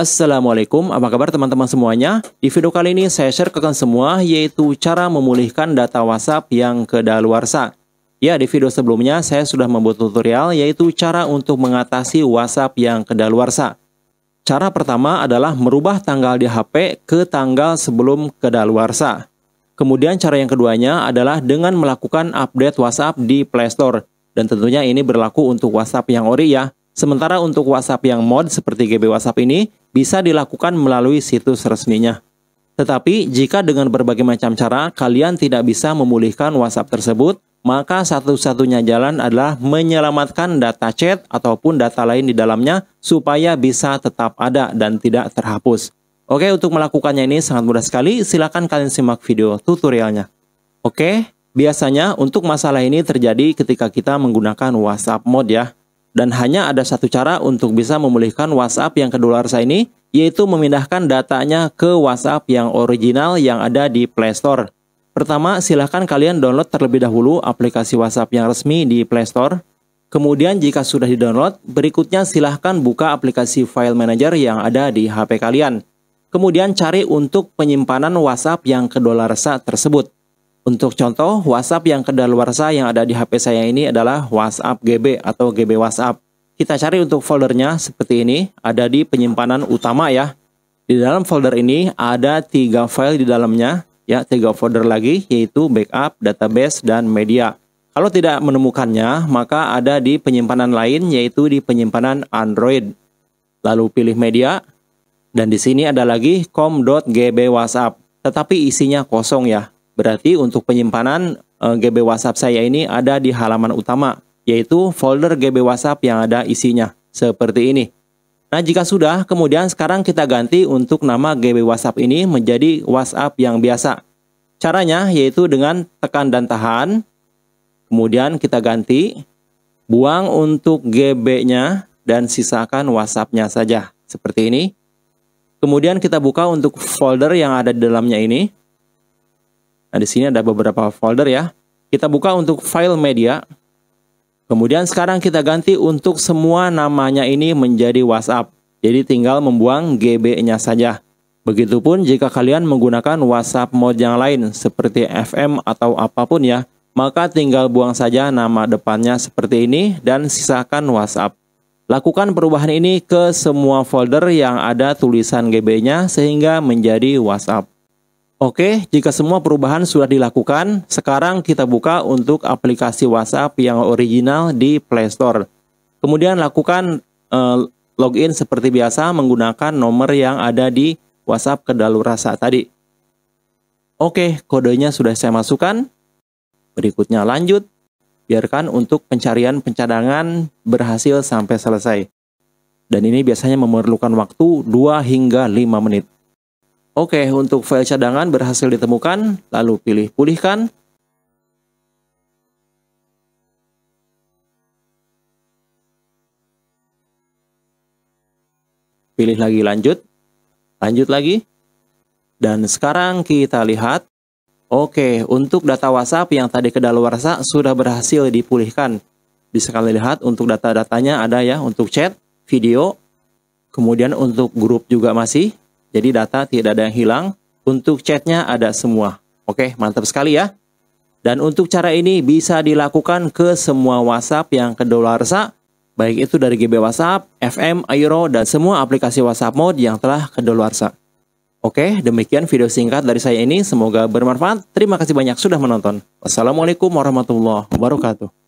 Assalamualaikum, apa kabar teman-teman semuanya? Di video kali ini saya share ke kalian semua yaitu cara memulihkan data WhatsApp yang kedaluarsa. Ya, di video sebelumnya saya sudah membuat tutorial yaitu cara untuk mengatasi WhatsApp yang kedaluarsa. Cara pertama adalah merubah tanggal di HP ke tanggal sebelum kedaluarsa. Kemudian cara yang keduanya adalah dengan melakukan update WhatsApp di Play Store. Dan tentunya ini berlaku untuk WhatsApp yang ori ya. Sementara untuk WhatsApp yang mod seperti GB WhatsApp ini, bisa dilakukan melalui situs resminya. Tetapi jika dengan berbagai macam cara kalian tidak bisa memulihkan WhatsApp tersebut, maka satu-satunya jalan adalah menyelamatkan data chat ataupun data lain di dalamnya supaya bisa tetap ada dan tidak terhapus. Oke, untuk melakukannya ini sangat mudah sekali. Silahkan kalian simak video tutorialnya. Oke, biasanya untuk masalah ini terjadi ketika kita menggunakan WhatsApp mode ya. Dan hanya ada satu cara untuk bisa memulihkan WhatsApp yang kedaluarsa ini, yaitu memindahkan datanya ke WhatsApp yang original yang ada di Play Store. Pertama, silahkan kalian download terlebih dahulu aplikasi WhatsApp yang resmi di Play Store. Kemudian jika sudah di-download, berikutnya silahkan buka aplikasi file manager yang ada di HP kalian. Kemudian cari untuk penyimpanan WhatsApp yang kedaluarsa tersebut. Untuk contoh, WhatsApp yang kedaluarsa yang ada di HP saya ini adalah WhatsApp GB atau GB WhatsApp. Kita cari untuk foldernya seperti ini, ada di penyimpanan utama ya. Di dalam folder ini ada tiga file di dalamnya, ya tiga folder lagi yaitu backup, database, dan media. Kalau tidak menemukannya, maka ada di penyimpanan lain yaitu di penyimpanan Android. Lalu pilih media, dan di sini ada lagi com.gb WhatsApp, tetapi isinya kosong ya. Berarti untuk penyimpanan eh, GB WhatsApp saya ini ada di halaman utama, yaitu folder GB WhatsApp yang ada isinya, seperti ini. Nah, jika sudah, kemudian sekarang kita ganti untuk nama GB WhatsApp ini menjadi WhatsApp yang biasa. Caranya yaitu dengan tekan dan tahan, kemudian kita ganti, buang untuk GB-nya, dan sisakan WhatsApp-nya saja, seperti ini. Kemudian kita buka untuk folder yang ada di dalamnya ini. Nah, di sini ada beberapa folder ya. Kita buka untuk file media. Kemudian sekarang kita ganti untuk semua namanya ini menjadi WhatsApp. Jadi tinggal membuang GB-nya saja. Begitupun jika kalian menggunakan WhatsApp mode yang lain seperti FM atau apapun ya, maka tinggal buang saja nama depannya seperti ini dan sisakan WhatsApp. Lakukan perubahan ini ke semua folder yang ada tulisan GB-nya sehingga menjadi WhatsApp. Oke, jika semua perubahan sudah dilakukan, sekarang kita buka untuk aplikasi WhatsApp yang original di Play Store. Kemudian lakukan eh, login seperti biasa menggunakan nomor yang ada di WhatsApp kedaluwarsa tadi. Oke, kodenya sudah saya masukkan. Berikutnya lanjut. Biarkan untuk pencarian pencadangan berhasil sampai selesai. Dan ini biasanya memerlukan waktu 2 hingga 5 menit. Oke, untuk file cadangan berhasil ditemukan, lalu pilih pulihkan. Pilih lagi lanjut. Lanjut lagi. Dan sekarang kita lihat. Oke, untuk data WhatsApp yang tadi kedaluarsa sudah berhasil dipulihkan. Bisa kalian lihat untuk data-datanya ada ya untuk chat, video, kemudian untuk grup juga masih, jadi data tidak ada yang hilang. Untuk chatnya ada semua. Oke, mantap sekali ya. Dan untuk cara ini bisa dilakukan ke semua WhatsApp yang kedaluarsa, baik itu dari GB WhatsApp, FM, Airo, dan semua aplikasi WhatsApp mode yang telah kedaluarsa. Oke, demikian video singkat dari saya ini. Semoga bermanfaat. Terima kasih banyak sudah menonton. Wassalamualaikum warahmatullahi wabarakatuh.